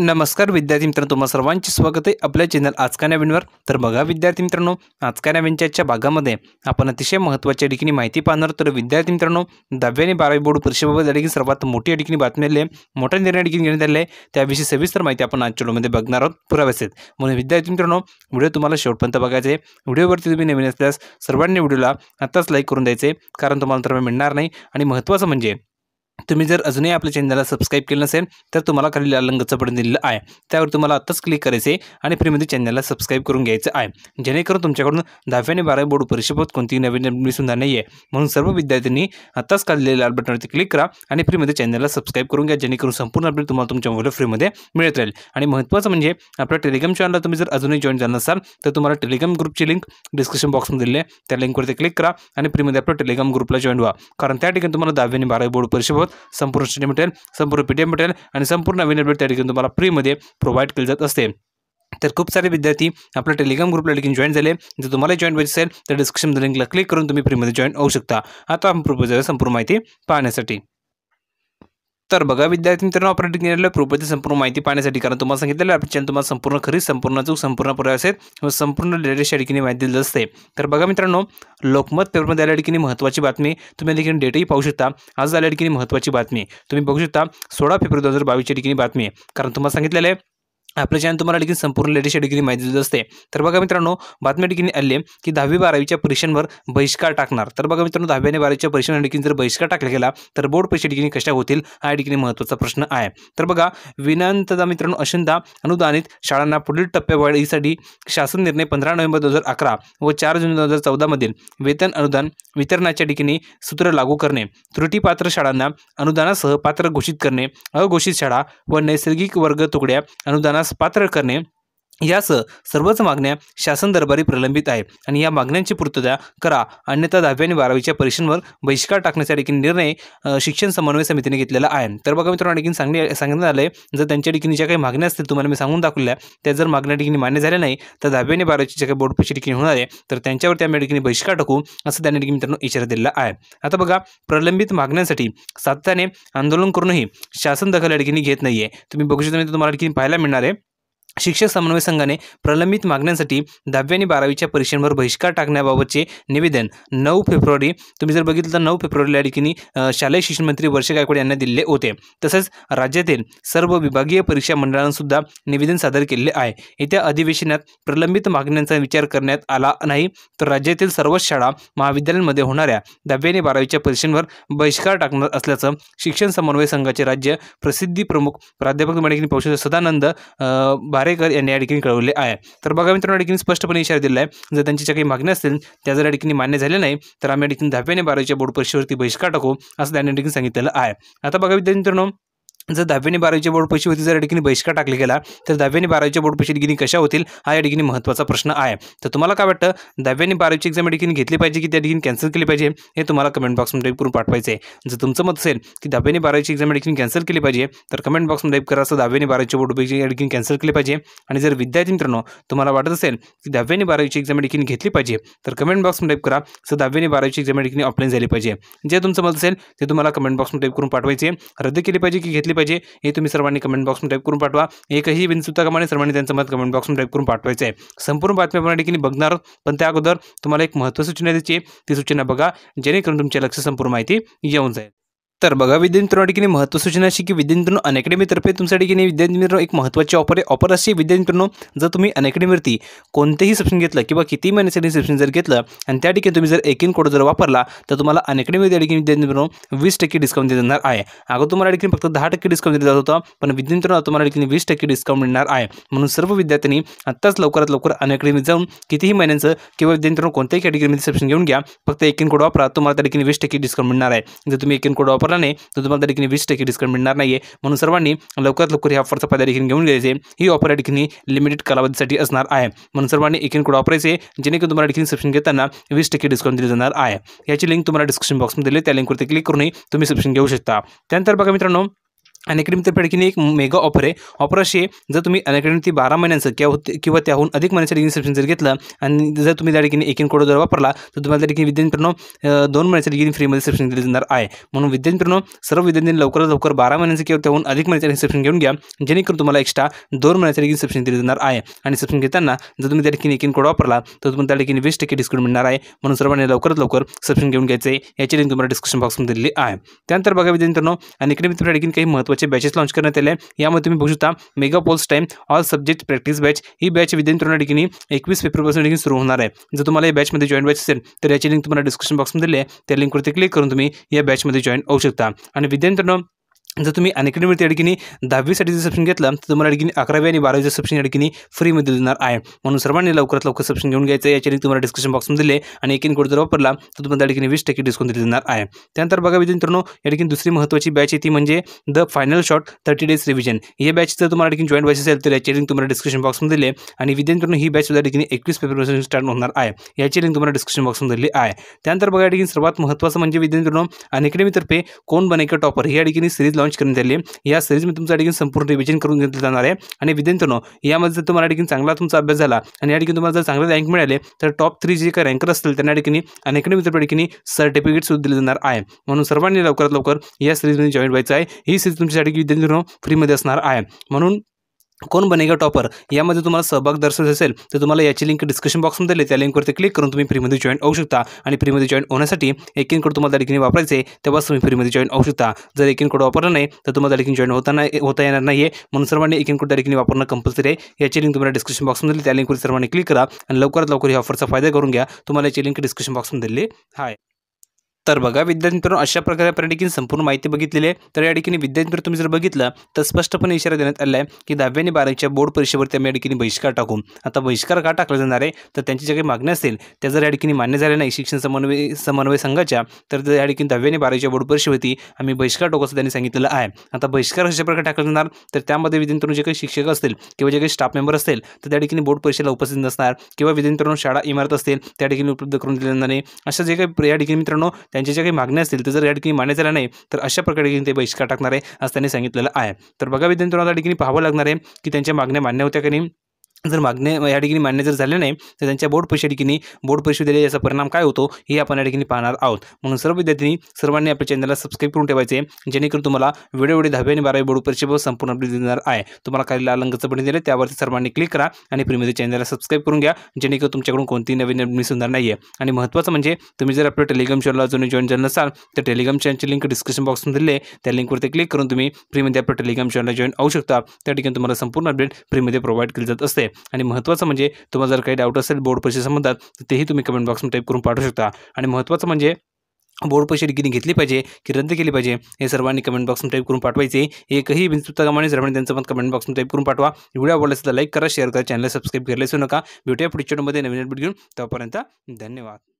नमस्कार विद्यार्थी मित्रांनो तुम्हा सर्वांचे स्वागत आहे आपल्या चॅनल आजका नवीनवर तर बघा विद्यार्थी मित्रांनो आजका नवीनच्या भागामध्ये आपण अतिशय महत्त्वाच्या ठिकाणी माहिती पाहणार तर विद्यार्थी मित्रांनो दहावी आणि बारावी बोर्ड परीक्षेबाबत या सर्वात मोठी या ठिकाणी बातमी आली आहे मोठा निर्णय ठिकाणी घेण्यात आले आहे त्याविषयी सविस्तर माहिती आपण आजच्या व्हिडिओमध्ये बघणार आहोत पुराव्यास म्हणून विद्यार्थी मित्रांनो व्हिडिओ तुम्हाला शेवटपर्यंत बघायचे आहे व्हिडिओवरती तुम्ही नवीन असल्यास सर्वांनी व्हिडिओला आत्ताच लाईक करून द्यायचे कारण तुम्हाला तर मिळणार नाही आणि महत्त्वाचं म्हणजे तुम्ही जर अजूनही आपल्या चॅनलला सबस्क्राईब केलं नसेल तर तुम्हाला खाली लाल रंगाचं बटन दिलेलं आहे त्यावर तुम्हाला आत्ताच क्लिक करायचं आहे आणि फ्रीमध्ये चॅनलला सबस्क्राईब करून घ्यायचं आहे जेणेकरून तुमच्याकडून दहावी आणि बारावी बोर्ड परीक्षेबाबत कोणतीही नवीन अपडेट सुद्धा नाही आहे म्हणून सर्व विद्यार्थ्यांनी आत्ताच खाली लाल बटनवरती क्लिक करा आणि फ्रीमध्ये चॅनलला सबस्क्राईब करून घ्या जेणेकरून संपूर्ण अपडेट तुम्हाला तुमच्या मोबाईल फ्रीमध्ये मिळत राहील आणि महत्त्वाचं म्हणजे आपल्या टेलिग्राम चॅनलला तुम्ही जर अजूनही जॉईन झाला नसाल तर तुम्हाला टेलिग्राम ग्रुपची लिंक डिस्क्रिप्शन बॉक्समध्ये दिली आहे त्या लिंकवरती क्लिक करा आणि फ्रीमध्ये आपल्या टेलिग्राम ग्रुपला जॉईन व्हा कारण त्या ठिकाणी तुम्हाला दहावी आणि बारावी बोर्ड परीक्षेबाबत संपूर्ण स्टडी मटेरियल संपूर्ण पी डी आणि संपूर्ण नवीन त्या ठिकाणी तुम्हाला फ्रीमध्ये प्रोव्हाइड केली जात असते तर खूप सारे विद्यार्थी आपल्या टेलिग्राम ग्रुपला देखील जॉईन झाले जर तुम्हाला जॉईन व्हायचे असेल तर डिस्क्रिप्शन लिंकला क्लिक करून तुम्ही फ्रीमध्ये जॉईन होऊ शकता आता आपण प्रोपोजर संपूर्ण माहिती पाहण्यासाठी तर बघा विद्यार्थी मित्रांनो ऑपरेटिंग केलेल्या प्रूफची संपूर्ण माहिती पाहण्यासाठी कारण तुम्हाला सांगितलेलं आहे चॅनल तुम्हाला संपूर्ण खरी संपूर्ण चूक संपूर्ण असेल आहेत संपूर्ण लेटेस्ट ठिकाणी माहिती दिली असते तर बघा मित्रांनो लोकमत पेपरमध्ये आल्या ठिकाणी महत्त्वाची बातमी तुम्ही देखील डेटही पाहू शकता आज आल्या ठिकाणी महत्त्वाची बातमी तुम्ही बघू शकता सोळा फेब्रुवारी दोन हजार बावीसच्या ठिकाणी बातमी कारण तुम्हाला सांगितलेलं आहे आपलं चॅनल तुम्हाला लेखी संपूर्ण लेटेस्ट डिग्री माहिती देत असते तर बघा मित्रांनो बातम्या ठिकाणी आले की दहावी बारावीच्या परीक्षांवर बहिष्कार टाकणार तर बघा मित्रांनो दहावी आणि बारावीच्या परीक्षांवर ठिकाणी जर बहिष्कार टाकला गेला तर बोर्ड परीक्षा ठिकाणी कशा होतील हा ठिकाणी महत्त्वाचा प्रश्न आहे तर बघा विनंतदा मित्रांनो अशंदा अनुदानित शाळांना पुढील टप्प्यावाढीसाठी शासन निर्णय पंधरा नोव्हेंबर दोन हजार अकरा व चार जून दोन हजार चौदामधील वेतन अनुदान वितरणाच्या ठिकाणी सूत्र लागू करणे त्रुटीपात्र शाळांना अनुदानासह पात्र घोषित करणे अघोषित शाळा व नैसर्गिक वर्ग तुकड्या अनुदाना स्पात्र पात्र करणे यासह सर्वच मागण्या शासन दरबारी प्रलंबित आहे आणि या मागण्यांची पूर्तता करा अन्यथा दहावी आणि बारावीच्या परीक्षांवर बहिष्कार टाकण्याचा देखील निर्णय शिक्षण समन्वय समितीने घेतलेला आहे तर बघा मित्रांनो आणखी सांगणे सांगण्यात आले आहे जर त्यांच्या ठिकाणी ज्या काही मागण्या असतील तुम्हाला मी सांगून दाखवल्या त्या जर मागण्या ठिकाणी मान्य झाल्या नाही तर दहावी आणि बारावीची ज्या काही बोर्ड ठिकाणी होणार आहे तर त्यांच्यावर त्या ठिकाणी बहिष्कार टाकू असं त्यांनी ठिकाणी मित्रांनो इशारा दिलेला आहे आता बघा प्रलंबित मागण्यांसाठी सातत्याने आंदोलन करूनही शासन दखल या ठिकाणी घेत नाही आहे तुम्ही बघू शकता तुम्हाला ठिकाणी पाहायला मिळणार आहे शिक्षक समन्वय संघाने प्रलंबित मागण्यांसाठी दहावी आणि बारावीच्या परीक्षांवर बहिष्कार टाकण्याबाबतचे निवेदन नऊ फेब्रुवारी तुम्ही जर बघितलं तर नऊ फेब्रुवारीला ठिकाणी शालेय शिक्षण मंत्री वर्षा गायकवाड यांना दिले होते तसेच राज्यातील सर्व विभागीय परीक्षा मंडळांसुद्धा निवेदन सादर केले आहे येत्या अधिवेशनात प्रलंबित मागण्यांचा विचार करण्यात आला नाही तर राज्यातील सर्वच शाळा महाविद्यालयांमध्ये होणाऱ्या दहावी आणि बारावीच्या परीक्षांवर बहिष्कार टाकणार असल्याचं शिक्षण समन्वय संघाचे राज्य प्रसिद्धी प्रमुख प्राध्यापक मॅडिकनी पौष सदानंद पारेकर यांनी या ठिकाणी कळवले आहे तर बघा मित्रांनो ठिकाणी स्पष्टपणे इशारा दिला आहे जर त्यांची काही मागणी असतील त्या जर या ठिकाणी मान्य झाले नाही तर आम्ही या ठिकाणी दहाव्याने बारावीच्या बोर्ड परीक्षेवरती बहिष्कार टाकू असं त्यांनी ठिकाणी सांगितलेलं आहे आता बघा विद्यार्थी मित्रांनो जर दहावी आणि बारावीच्या बोर्ड परीक्षेवर जर या ठिकाणी बहिष्कार टाकले गेला तर दहावी आणि बारावीच्या बोर्ड परीक्षेत गिनी कशा होतील हा या ठिकाणी महत्त्वाचा प्रश्न आहे तर तुम्हाला काय वाटतं दहावी आणि बारावीची एक्झाम या ठिकाणी घेतली पाहिजे की त्या ठिकाणी कॅन्सल केली पाहिजे हे तुम्हाला कमेंट बॉक्समध्ये टाईप करून पाठवायचे जर तुमचं मत असेल की दहावी आणि बारावीची एक्झाम या ठिकाणी कॅन्सल केली पाहिजे तर कमेंट बॉक्समध्ये टाईप करा असं दहावी आणि बारावीच्या बोर्ड परीक्षा या ठिकाणी कॅन्सल केली पाहिजे आणि जर विद्यार्थी मित्रांनो तुम्हाला वाटत असेल की दहावी आणि बारावीची एक्झाम या ठिकाणी घेतली पाहिजे तर कमेंट बॉक्समध्ये टाईप करा असं दहावी आणि बारावीची एक्झाम या ठिकाणी ऑफलाईन झाली पाहिजे जे तुमचं मत असेल ते तुम्हाला कमेंट बॉक्समध्ये टाईप करून पाठवायचे रद्द केली पाहिजे की घेतली पाहिजे हे तुम्ही सर्वांनी कमेंट बॉक्समध्ये टाईप करून पाठवा एकही बिनसुद्धा कमाने सर्वांनी त्यांचं मत कमेंट बॉक्समध्ये टाईप करून पाठवायचं आहे संपूर्ण बातम्या ठिकाणी बघणार आहोत पण त्या अगोदर तुम्हाला एक महत्त्वाची सूचना द्यायची ती सूचना बघा जेणेकरून तुमच्या लक्ष संपूर्ण माहिती येऊन जाईल तर बघा विद्यार्थी ठिकाणी महत्त्व सूचना अशी की विद्यार्थ्यांनो अनॅकॅडमीतर्फे तुमच्यासाठी तुमच्या नाही विद्यार्थी मित्रांनो एक महत्त्वाची ऑफर आहे ऑफर अशी विद्यार्थ्यांनो जर तुम्ही अनॅकॅडमीवरती कोणतेही सेप्शन घेतलं किंवा किती महिन्यासाठी सबस्क्रिप्शन जर घेतलं आणि त्या ठिकाणी तुम्ही जर एकिन कोड जर वापरला तर तुम्हाला अनॅकॅडमी त्या ठिकाणी विद्यार्थी मित्रांनो वीस टक्के डिस्काउंट देणार आहे अगं तुम्हाला ठिकाणी फक्त दहा टक्के डिस्काउंट दिला होता पण विद्यार्थ्यांना तुम्हाला ठिकाणी वीस टक्के डिस्काउंट मिळणार आहे म्हणून सर्व विद्यार्थ्यांनी आत्ताच लवकरात लवकर अनॅकॅडमीत जाऊन कितीही महिन्यांचं किंवा विद्यार्थ्यांनो कोणत्याही कॅटेगरीमध्ये सेप्शन घेऊन घ्या फक्त एकिन कोड वापरा तुम्हाला त्या ठिकाणी वीस टक्के डिस्काउंट मिळणार आहे जर तुम्ही एकिन कोड वापर नाही तो तुम्हाला त्या ठिकाणी वीस टक्के डिस्काउंट मिळणार नाही आहे म्हणून सर्वांनी लवकरात लवकर ह्या ऑफरचा फायदा देखील घेऊन घ्यायचे ही ऑफर या ठिकाणी लिमिटेड कालावधीसाठी असणार आहे म्हणून सर्वांनी एकीन कोड वापरायचे जेणेकरून तुम्हाला ठिकाणी सबस्क्रिप्शन घेताना वीस टक्के डिस्काउंट दिले जाणार आहे याची लिंक तुम्हाला डिस्क्रिप्शन बॉक्समध्ये दिली त्या लिंकवरती क्लिक करूनही तुम्ही सबस्क्रिप्शन घेऊ शकता त्यानंतर बघा मित्रांनो आणि तर आणखीन एक मेगा ऑफर आहे ऑफर अशी आहे जर तुम्ही अनॅकॅडमी ती बारा महिन्यांचं किंवा किंवा त्याहून अधिक महिन्यासाठी रिसेप्शन जर घेतलं आणि जर तुम्ही त्या ठिकाणी एकिन कोड जर वापरला तर तुम्हाला त्या ठिकाणी विद्यार्थ्यांनो दोन महिन्यासाठी डिग्री फ्रीमध्ये रिसेप्शन दिली जाणार आहे म्हणून विद्यार्थ्यांनो सर्व विद्यार्थ्यांनी लवकरात लवकर बारा महिन्यांचं किंवा त्याहून अधिक महिन्याचं रिसेप्शन घेऊन घ्या जेणेकरून तुम्हाला एक्स्ट्रा दोन महिन्यासाठी रिसेप्शन दिली जाणार आहे आणि रिसेप्शन घेताना जर तुम्ही त्या ठिकाणी एकिन कोड वापरला तर तुम्हाला त्या ठिकाणी वीस टक्के डिस्काउंट मिळणार आहे म्हणून सर्वांनी लवकरात लवकर सप्शन घेऊन आहे याची लिंक तुम्हाला डिस्क्रिप्शन बॉक्समध्ये दिली आहे त्यानंतर बघा विद्यार्थ्यांनो आणि त्या ठिकाणी काही महत्त्व महत्त्वाचे बॅचेस लाँच करण्यात आले यामध्ये तुम्ही बघू शकता mega polls time all subject practice batch ही बॅच विदिन तुम्हाला ठिकाणी एकवीस फेब्रुवारीपासून ठिकाणी सुरू होणार आहे जर तुम्हाला या बॅचमध्ये जॉईन व्हायचं असेल तर याची लिंक तुम्हाला डिस्क्रिप्शन बॉक्समध्ये दिली आहे त्या लिंकवरती क्लिक करून तुम्ही या बॅचमध्ये जॉईन होऊ शकता आणि विद्यार्थ्यांना जर तुम्ही अनेकडे मिळते अडकीने दहावीसाठी जर सबस्क्रिप्शन घेतलं तर तुम्हाला अडकिनी अकरावी आणि बारावीचं सबस्क्रिप्शन अडकीने फ्रीमध्ये देणार आहे म्हणून सर्वांनी लवकरात लवकर सप्शन घेऊन घ्यायचं याची लिंक तुम्हाला डिस्क्रिप्शन बॉक्समध्ये दिले आणि एक कोड जर वापरला तर तुम्हाला अडकिनी वीस टक्के डिस्काउंट दिले जाणार आहे त्यानंतर बघा मित्रांनो या ठिकाणी दुसरी महत्त्वाची बॅच आहे ती म्हणजे the final shot thirty days revision या बॅच जर तुम्हाला अडकीन जॉईन बॅच असेल तर याची लिंक तुम्हाला डिस्क्रिप्शन बॉक्समध्ये दिले आणि मित्रांनो ही बॅच सुद्धा ठिकाणी एकवीस फेब्रुवारी स्टार्ट होणार आहे याची लिंक तुम्हाला डिस्क्रिप्शन बॉक्समध्ये दिली आहे त्यानंतर बघा या ठिकाणी सर्वात महत्त्वाचं म्हणजे विद्यार्थ्यांनो अनेकडमीतर्फे कोण बनेकर टॉपर ही या ठिकाणी सिरीज लॉन्च करण्यात आली या सिरीजमध्ये तुमचा ठिकाणी संपूर्ण रिव्हिजन करून घेतलं जाणार आहे आणि विद्यार्थ्यांनो यामध्ये जर तुम्हाला ठिकाणी चांगला तुमचा अभ्यास झाला आणि या ठिकाणी तुम्हाला जर चांगले रँक मिळाले तर टॉप थ्री जे काही रँकर असतील त्यांना ठिकाणी अनेक मित्र ठिकाणी सर्टिफिकेट सुद्धा दिले जाणार आहे म्हणून सर्वांनी लवकरात लवकर या सिरीजमध्ये जॉईन व्हायचं आहे ही सिरीज तुमच्यासाठी विद्यार्थ्यांनो फ्रीमध्ये असणार आहे म्हणून कोण बनेगा टॉपर यामध्ये तुम्हाला सहभाग दर्शन असेल तर तुम्हाला याची लिंक डिस्क्रिप्शन बॉक्समध्ये दिली त्या लिंकवरती क्लिक करून तुम्ही फ्रीमध्ये जॉईन होऊ शकता आणि फ्रीमध्ये जॉईन होण्यासाठी एकिन कोड तुम्हाला त्या वापरायचे तेव्हाच तुम्ही फ्रीमध्ये जॉईन होऊ शकता जर एकिन कोड नाही तर तुम्हाला त्या जॉईन जॉईन होताना होता येणार नाही म्हणून सर्वांनी एकिन कोड वापरणं कंपल्सरी आहे याची लिंक तुम्हाला डिस्क्रिप्शन बॉक्समध्ये दिली त्या लिंकवर सर्वांनी क्लिक करा आणि लवकरात लवकर या ऑफरचा फायदा करून घ्या तुम्हाला याची लिंक डिस्क्रिप्शन बॉक्समध्ये दिली आहे तर बघा विद्यार्थी मित्रांनो अशा प्रकारे आपण ठिकाणी संपूर्ण माहिती बघितलेली आहे तर या ठिकाणी विद्यार्थी मित्र तुम्ही जर बघितलं तर स्पष्टपणे इशारा देण्यात आला आहे की दहावी आणि बारावीच्या बोर्ड परीक्षेवरती आम्ही या ठिकाणी बहिष्कार टाकू आता बहिष्कार का टाकला जाणार आहे तर त्यांची जे काही मागणी असतील त्या जर या ठिकाणी मान्य झाल्या नाही शिक्षण समन्वय समन्वय संघाच्या तर या ठिकाणी दहावी आणि बारावीच्या बोर्ड परीक्षेवरती आम्ही बहिष्कार टाकू असं त्यांनी सांगितलेलं आहे आता बहिष्कार अशा प्रकारे टाकला जाणार तर त्यामध्ये विद्यार्थ्यांनो जे काही शिक्षक असतील किंवा जे काही स्टाफ मेंबर असतील तर त्या ठिकाणी बोर्ड परीक्षेला उपस्थित नसणार किंवा विद्यार्थ्यांनो शाळा इमारत असतील त्या ठिकाणी उपलब्ध करून दिल्या जाणार नाही अशा जे काही या ठिकाणी मित्रांनो त्यांच्या ज्या काही मागण्या असतील तर जर या ठिकाणी मान्य झाल्या नाही तर अशा प्रकारे ते बहिष्कार टाकणार आहे असं त्यांनी सांगितलेलं आहे तर बघा विद्यार्थ्यांना त्या ठिकाणी पाहावं लागणार आहे की त्यांच्या मागण्या मान्य होत्या की नाही जर मागणे या ठिकाणी मान्य जर झाले नाही तर त्यांच्या बोर्ड परीक्षा ठिकाणी बोर्ड दिले याचा परिणाम काय होतो हे आपण या ठिकाणी पाहणार आहोत म्हणून सर्व विद्यार्थ्यांनी सर्वांनी आपल्या चॅनलला सबस्क्राईब करून ठेवायचे जेणेकरून तुम्हाला वेळोवेळी दहावी आणि बारावी बोर्ड परीक्षेवर संपूर्ण अपडेट देणार आहे तुम्हाला काही लाल रंगाचं बटन दिलं त्यावरती सर्वांनी क्लिक करा आणि फ्रीमध्ये चॅनलला सबस्क्राईब करून घ्या जेणेकरून तुमच्याकडून कोणतीही नवीन मिस होणार नाही आहे आणि महत्त्वाचं म्हणजे तुम्ही जर आपल्या टेलिग्राम चॅनलला अजून जॉईन झालं नसाल तर टेलिग्राम चॅनलची लिंक डिस्क्रिप्शन बॉक्समध्ये दिले त्या लिंकवरती क्लिक करून तुम्ही फ्रीमध्ये आपल्या टेलिग्राम चॅनलला जॉईन होऊ शकता त्या ठिकाणी तुम्हाला संपूर्ण अपडेट फ्रीमध्ये प्रोव्हाइड केली जात असते आणि महत्त्वाचं म्हणजे तुम्हाला जर काही डाऊट असेल बोर्ड परीक्षेसंबंधात तर तेही तुम्ही कमेंट बॉक्समध्ये टाईप करून पाठवू शकता आणि महत्त्वाचं म्हणजे बोर्ड परीक्षा डिग्री घेतली पाहिजे की रद्द केली पाहिजे हे सर्वांनी कमेंट बॉक्समध्ये टाईप करून पाठवायचे एकही बिनचुकता सर्वांनी त्यांचं पण कमेंट बॉक्समध्ये टाईप करून पाठवा व्हिडिओ आवडला असेल तर लाईक करा शेअर करा चॅनलला सबस्क्राईब करायला विसरू नका भेटूया पुढच्या नवीन अपडेट घेऊन तोपर्यंत धन्यवाद